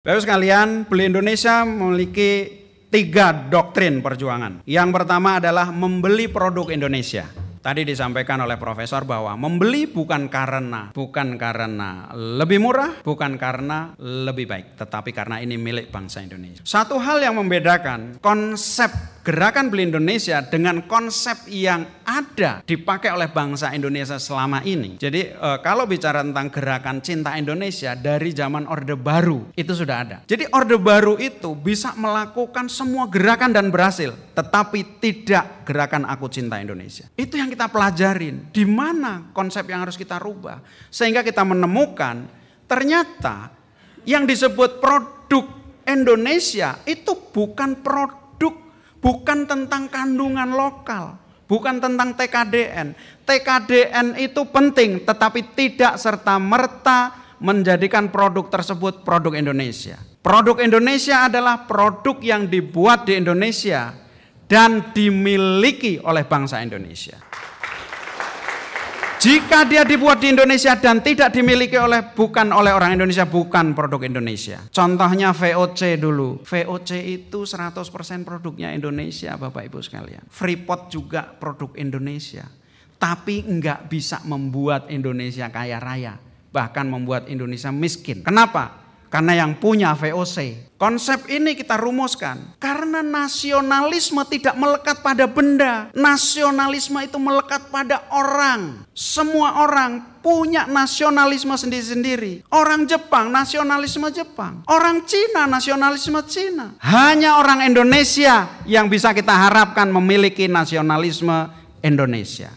Bapak sekalian, Beli Indonesia memiliki tiga doktrin perjuangan. Yang pertama adalah membeli produk Indonesia. Tadi disampaikan oleh profesor bahwa membeli bukan karena bukan karena lebih murah, bukan karena lebih baik, tetapi karena ini milik bangsa Indonesia. Satu hal yang membedakan konsep gerakan Beli Indonesia dengan konsep yang ada dipakai oleh bangsa Indonesia selama ini. Jadi e, kalau bicara tentang gerakan cinta Indonesia dari zaman Orde Baru itu sudah ada. Jadi Orde Baru itu bisa melakukan semua gerakan dan berhasil, tetapi tidak gerakan aku cinta Indonesia. Itu yang kita pelajarin. Di mana konsep yang harus kita rubah sehingga kita menemukan ternyata yang disebut produk Indonesia itu bukan produk bukan tentang kandungan lokal, bukan tentang TKDN. TKDN itu penting tetapi tidak serta-merta menjadikan produk tersebut produk Indonesia. Produk Indonesia adalah produk yang dibuat di Indonesia dan dimiliki oleh bangsa Indonesia. Jika dia dibuat di Indonesia dan tidak dimiliki oleh bukan oleh orang Indonesia, bukan produk Indonesia. Contohnya VOC dulu. VOC itu 100% produknya Indonesia, Bapak Ibu sekalian. Freeport juga produk Indonesia. Tapi enggak bisa membuat Indonesia kaya raya. Bahkan membuat Indonesia miskin. Kenapa? karena yang punya VOC. Konsep ini kita rumuskan karena nasionalisme tidak melekat pada benda. Nasionalisme itu melekat pada orang. Semua orang punya nasionalisme sendiri-sendiri. Orang Jepang nasionalisme Jepang, orang Cina nasionalisme Cina. Hanya orang Indonesia yang bisa kita harapkan memiliki nasionalisme Indonesia.